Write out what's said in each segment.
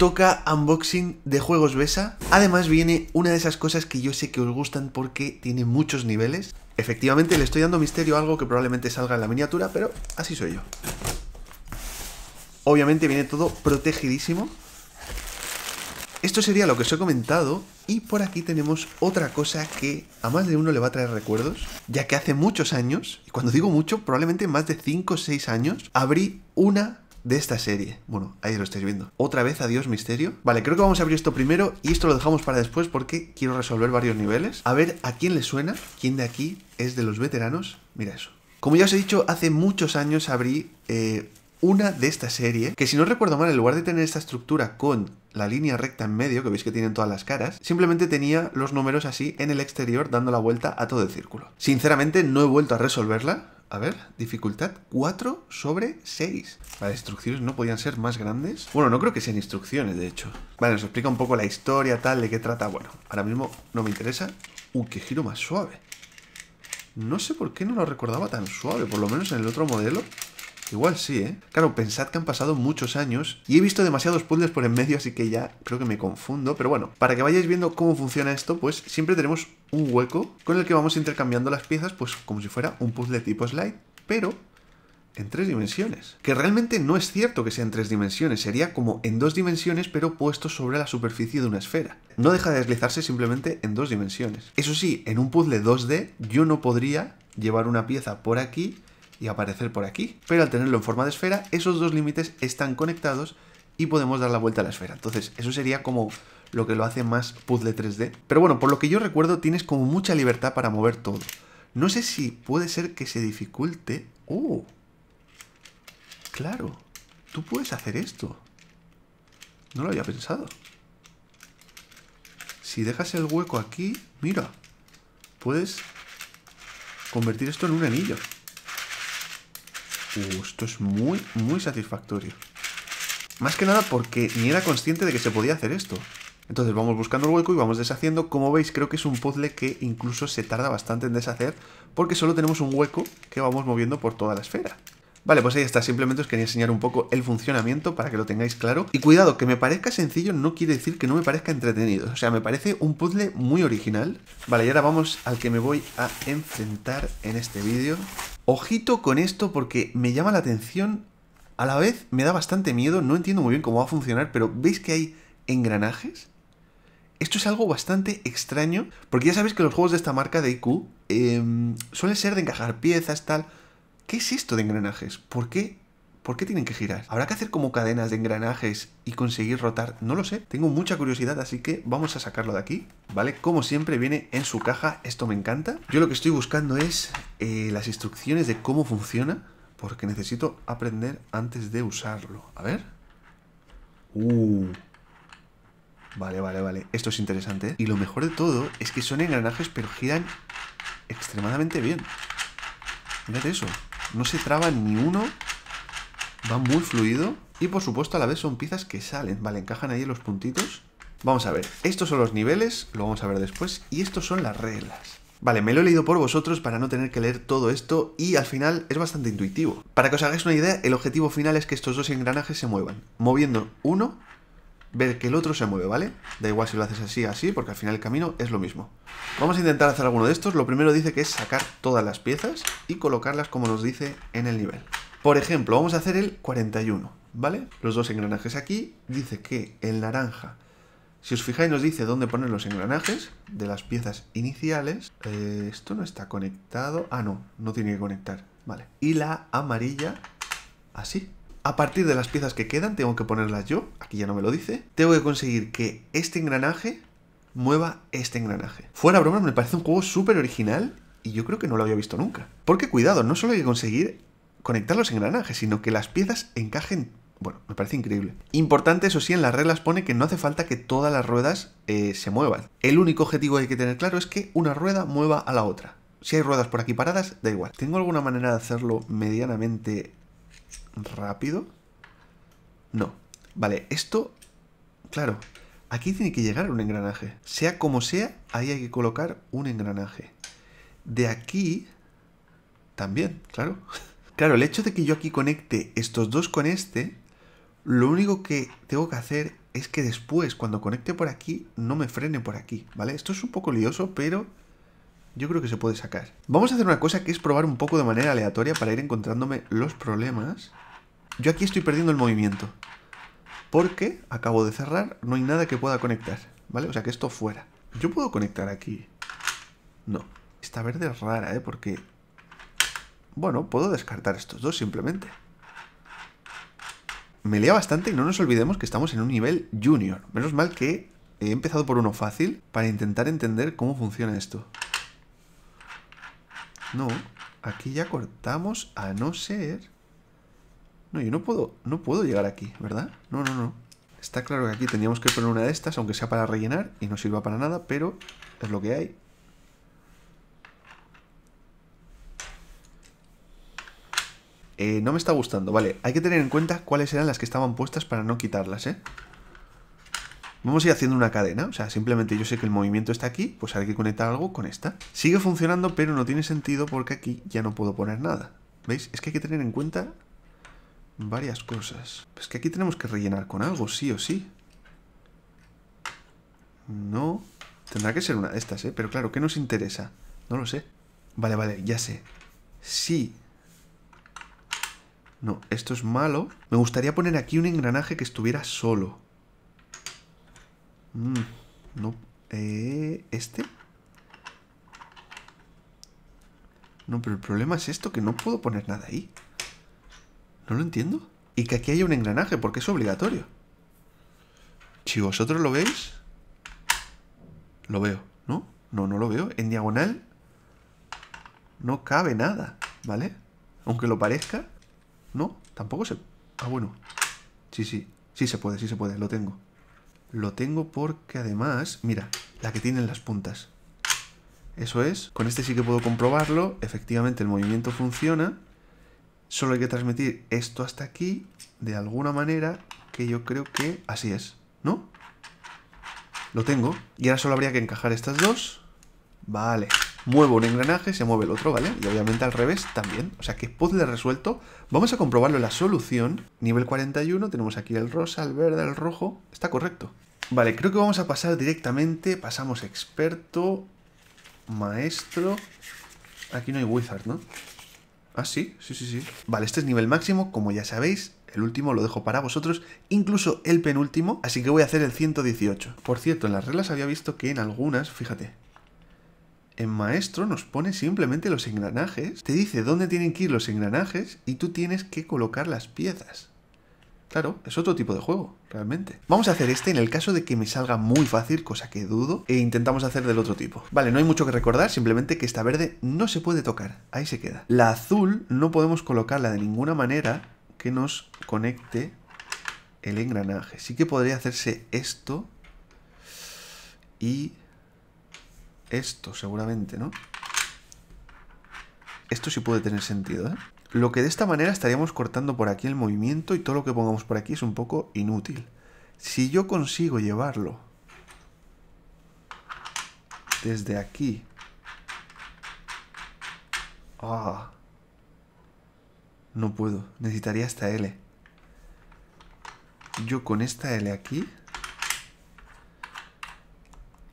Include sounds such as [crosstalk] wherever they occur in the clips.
toca unboxing de juegos Besa. Además viene una de esas cosas que yo sé que os gustan porque tiene muchos niveles. Efectivamente le estoy dando misterio a algo que probablemente salga en la miniatura, pero así soy yo. Obviamente viene todo protegidísimo. Esto sería lo que os he comentado y por aquí tenemos otra cosa que a más de uno le va a traer recuerdos, ya que hace muchos años, y cuando digo mucho, probablemente más de 5 o 6 años, abrí una de esta serie. Bueno, ahí lo estáis viendo. Otra vez, adiós misterio. Vale, creo que vamos a abrir esto primero y esto lo dejamos para después porque quiero resolver varios niveles. A ver a quién le suena, quién de aquí es de los veteranos. Mira eso. Como ya os he dicho, hace muchos años abrí eh, una de esta serie, que si no recuerdo mal, en lugar de tener esta estructura con la línea recta en medio, que veis que tienen todas las caras, simplemente tenía los números así en el exterior dando la vuelta a todo el círculo. Sinceramente no he vuelto a resolverla, a ver, dificultad 4 sobre 6. Las instrucciones no podían ser más grandes. Bueno, no creo que sean instrucciones, de hecho. Vale, nos explica un poco la historia, tal, de qué trata. Bueno, ahora mismo no me interesa. Uy, qué giro más suave. No sé por qué no lo recordaba tan suave, por lo menos en el otro modelo. Igual sí, ¿eh? Claro, pensad que han pasado muchos años y he visto demasiados puzzles por en medio, así que ya creo que me confundo. Pero bueno, para que vayáis viendo cómo funciona esto, pues siempre tenemos un hueco con el que vamos intercambiando las piezas, pues como si fuera un puzzle tipo slide, pero en tres dimensiones. Que realmente no es cierto que sea en tres dimensiones, sería como en dos dimensiones pero puesto sobre la superficie de una esfera. No deja de deslizarse simplemente en dos dimensiones. Eso sí, en un puzzle 2D yo no podría llevar una pieza por aquí y aparecer por aquí. Pero al tenerlo en forma de esfera, esos dos límites están conectados y podemos dar la vuelta a la esfera. Entonces, eso sería como lo que lo hace más puzzle 3D. Pero bueno, por lo que yo recuerdo, tienes como mucha libertad para mover todo. No sé si puede ser que se dificulte... ¡Oh! Claro, tú puedes hacer esto. No lo había pensado. Si dejas el hueco aquí, mira, puedes convertir esto en un anillo. Uh, esto es muy, muy satisfactorio. Más que nada porque ni era consciente de que se podía hacer esto. Entonces vamos buscando el hueco y vamos deshaciendo. Como veis, creo que es un puzzle que incluso se tarda bastante en deshacer porque solo tenemos un hueco que vamos moviendo por toda la esfera. Vale, pues ahí está, simplemente os quería enseñar un poco el funcionamiento para que lo tengáis claro. Y cuidado, que me parezca sencillo no quiere decir que no me parezca entretenido, o sea, me parece un puzzle muy original. Vale, y ahora vamos al que me voy a enfrentar en este vídeo. Ojito con esto porque me llama la atención, a la vez me da bastante miedo, no entiendo muy bien cómo va a funcionar, pero ¿veis que hay engranajes? Esto es algo bastante extraño, porque ya sabéis que los juegos de esta marca de IQ em, suelen ser de encajar piezas, tal... ¿Qué es esto de engranajes? ¿Por qué? ¿Por qué tienen que girar? ¿Habrá que hacer como cadenas de engranajes y conseguir rotar? No lo sé. Tengo mucha curiosidad, así que vamos a sacarlo de aquí. ¿Vale? Como siempre viene en su caja. Esto me encanta. Yo lo que estoy buscando es eh, las instrucciones de cómo funciona. Porque necesito aprender antes de usarlo. A ver. Uh. Vale, vale, vale. Esto es interesante. ¿eh? Y lo mejor de todo es que son engranajes, pero giran extremadamente bien. Mirad eso. No se traba ni uno. Va muy fluido. Y por supuesto a la vez son piezas que salen. Vale, encajan ahí los puntitos. Vamos a ver. Estos son los niveles, lo vamos a ver después. Y estos son las reglas. Vale, me lo he leído por vosotros para no tener que leer todo esto y al final es bastante intuitivo. Para que os hagáis una idea, el objetivo final es que estos dos engranajes se muevan, moviendo uno ver que el otro se mueve, ¿vale? Da igual si lo haces así, así, porque al final el camino es lo mismo. Vamos a intentar hacer alguno de estos. Lo primero dice que es sacar todas las piezas y colocarlas como nos dice en el nivel. Por ejemplo, vamos a hacer el 41, ¿vale? Los dos engranajes aquí. Dice que el naranja, si os fijáis, nos dice dónde poner los engranajes de las piezas iniciales. Eh, esto no está conectado. Ah, no, no tiene que conectar. Vale. Y la amarilla, así. A partir de las piezas que quedan, tengo que ponerlas yo, aquí ya no me lo dice. Tengo que conseguir que este engranaje mueva este engranaje. Fuera broma, me parece un juego súper original y yo creo que no lo había visto nunca. Porque cuidado, no solo hay que conseguir conectar los engranajes, sino que las piezas encajen bueno, me parece increíble. Importante, eso sí, en las reglas pone que no hace falta que todas las ruedas eh, se muevan. El único objetivo que hay que tener claro es que una rueda mueva a la otra. Si hay ruedas por aquí paradas, da igual. ¿Tengo alguna manera de hacerlo medianamente rápido. No. Vale, esto, claro, aquí tiene que llegar un engranaje. Sea como sea, ahí hay que colocar un engranaje. De aquí, también, claro. [laughs] Claro, el hecho de que yo aquí conecte estos dos con este, lo único que tengo que hacer es que después, cuando conecte por aquí, no me frene por aquí, ¿vale? Esto es un poco lioso, pero yo creo que se puede sacar. Vamos a hacer una cosa que es probar un poco de manera aleatoria para ir encontrándome los problemas. Yo aquí estoy perdiendo el movimiento. Porque acabo de cerrar, no hay nada que pueda conectar. ¿Vale? O sea que esto fuera. Yo puedo conectar aquí. No. Esta verde es rara, ¿eh? Porque... Bueno, puedo descartar estos dos simplemente. Me lea bastante y no nos olvidemos que estamos en un nivel junior. Menos mal que he empezado por uno fácil para intentar entender cómo funciona esto. No, aquí ya cortamos a no ser... No, yo no puedo, no puedo llegar aquí, ¿verdad? No, no, no. Está claro que aquí tendríamos que poner una de estas, aunque sea para rellenar y no sirva para nada, pero es lo que hay. Eh, no me está gustando. Vale, hay que tener en cuenta cuáles eran las que estaban puestas para no quitarlas, ¿eh? Vamos a ir haciendo una cadena, o sea, simplemente yo sé que el movimiento está aquí, pues hay que conectar algo con esta. Sigue funcionando, pero no tiene sentido porque aquí ya no puedo poner nada. ¿Veis? Es que hay que tener en cuenta varias cosas. Es pues que aquí tenemos que rellenar con algo, sí o sí. No. Tendrá que ser una de estas, ¿eh? Pero claro, ¿qué nos interesa? No lo sé. Vale, vale, ya sé. Sí. No, esto es malo. Me gustaría poner aquí un engranaje que estuviera solo. Mm, no. Eh, ¿Este? No, pero el problema es esto, que no puedo poner nada ahí. No lo entiendo. Y que aquí hay un engranaje, porque es obligatorio. Si vosotros lo veis... Lo veo, ¿no? No, no lo veo. En diagonal no cabe nada, ¿vale? Aunque lo parezca, no, tampoco se... Ah, bueno. Sí, sí, sí se puede, sí se puede, lo tengo. Lo tengo porque además, mira, la que tienen las puntas. Eso es, con este sí que puedo comprobarlo, efectivamente el movimiento funciona, solo hay que transmitir esto hasta aquí, de alguna manera, que yo creo que así es, ¿no? Lo tengo, y ahora solo habría que encajar estas dos, vale, muevo un engranaje, se mueve el otro, ¿vale? Y obviamente al revés también, o sea que puzzle resuelto, vamos a comprobarlo la solución, nivel 41, tenemos aquí el rosa, el verde, el rojo, está correcto. Vale, creo que vamos a pasar directamente. Pasamos experto, maestro. Aquí no hay wizard, ¿no? Ah, sí, sí, sí, sí. Vale, este es nivel máximo, como ya sabéis. El último lo dejo para vosotros, incluso el penúltimo, así que voy a hacer el 118. Por cierto, en las reglas había visto que en algunas, fíjate, en maestro nos pone simplemente los engranajes, te dice dónde tienen que ir los engranajes y tú tienes que colocar las piezas. Claro, es otro tipo de juego, realmente. Vamos a hacer este en el caso de que me salga muy fácil, cosa que dudo, e intentamos hacer del otro tipo. Vale, no hay mucho que recordar, simplemente que esta verde no se puede tocar, ahí se queda. La azul no podemos colocarla de ninguna manera que nos conecte el engranaje. Sí que podría hacerse esto y esto seguramente, ¿no? Esto sí puede tener sentido, ¿eh? Lo que de esta manera estaríamos cortando por aquí el movimiento y todo lo que pongamos por aquí es un poco inútil. Si yo consigo llevarlo desde aquí ah, No puedo. Necesitaría esta L. Yo con esta L aquí.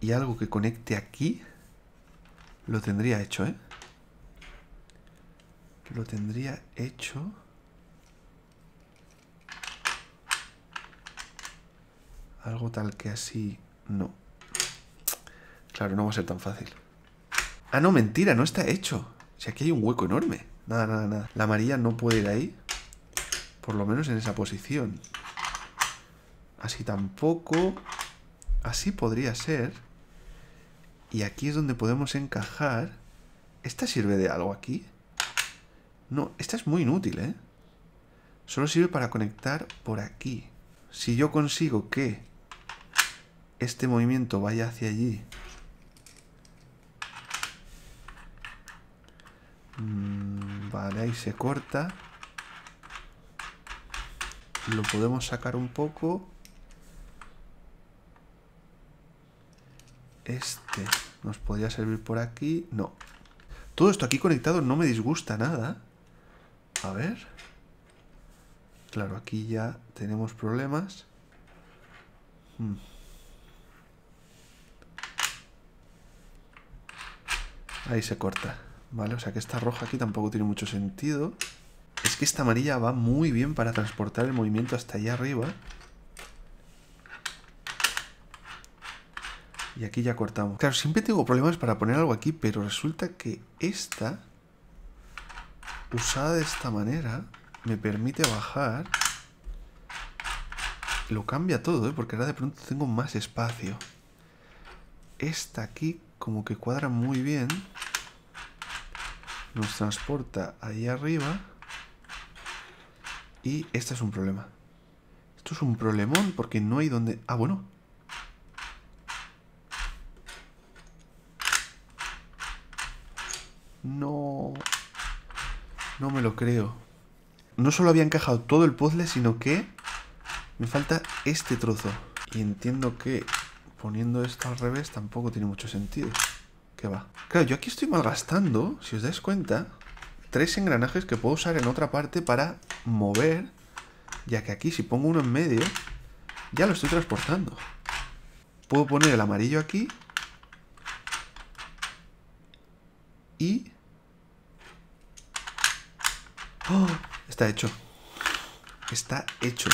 Y algo que conecte aquí. Lo tendría hecho, ¿eh? lo tendría hecho. Algo tal que así... No. Claro, no va a ser tan fácil. Ah, no, mentira, no está hecho. sea, aquí hay un hueco enorme. Nada, nada, nada. La amarilla no puede ir ahí. Por lo menos en esa posición. Así tampoco. Así podría ser. Y aquí es donde podemos encajar. ¿Esta sirve de algo aquí? No, esta es muy inútil, ¿eh? Solo sirve para conectar por aquí. Si yo consigo que este movimiento vaya hacia allí... Mm, vale, ahí se corta. Lo podemos sacar un poco. Este nos podría servir por aquí. No. Todo esto aquí conectado no me disgusta nada. A ver. Claro, aquí ya tenemos problemas. Hmm. Ahí se corta. Vale, o sea que esta roja aquí tampoco tiene mucho sentido. Es que esta amarilla va muy bien para transportar el movimiento hasta allá arriba. Y aquí ya cortamos. Claro, siempre tengo problemas para poner algo aquí, pero resulta que esta usada de esta manera, me permite bajar. Lo cambia todo, ¿eh? porque ahora de pronto tengo más espacio. Esta aquí como que cuadra muy bien. Nos transporta ahí arriba. Y este es un problema. Esto es un problemón porque no hay donde... Ah, bueno, No me lo creo. No solo había encajado todo el puzzle, sino que me falta este trozo. Y entiendo que poniendo esto al revés tampoco tiene mucho sentido. ¿Qué va? Claro, yo aquí estoy malgastando, si os dais cuenta, tres engranajes que puedo usar en otra parte para mover, ya que aquí si pongo uno en medio, ya lo estoy transportando. Puedo poner el amarillo aquí y ¡Oh! [gasps] Está hecho. Está hecho.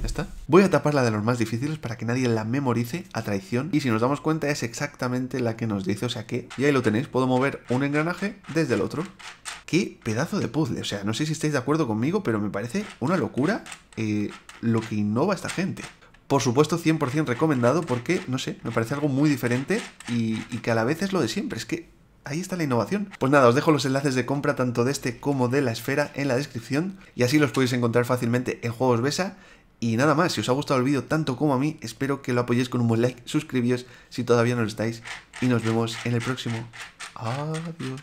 ¿Ya está? Voy a tapar la de los más difíciles para que nadie la memorice a traición. Y si nos damos cuenta es exactamente la que nos dice. O sea que, y ahí lo tenéis, puedo mover un engranaje desde el otro. ¡Qué pedazo de puzzle! O sea, no sé si estáis de acuerdo conmigo, pero me parece una locura eh, lo que innova esta gente. Por supuesto, 100% recomendado porque, no sé, me parece algo muy diferente y que a la vez es lo de siempre. Es que Ahí está la innovación. Pues nada, os dejo los enlaces de compra tanto de este como de la esfera en la descripción y así los podéis encontrar fácilmente en Juegos Besa. Y nada más, si os ha gustado el vídeo tanto como a mí, espero que lo apoyéis con un buen like, suscribíos si todavía no lo estáis y nos vemos en el próximo. Adiós.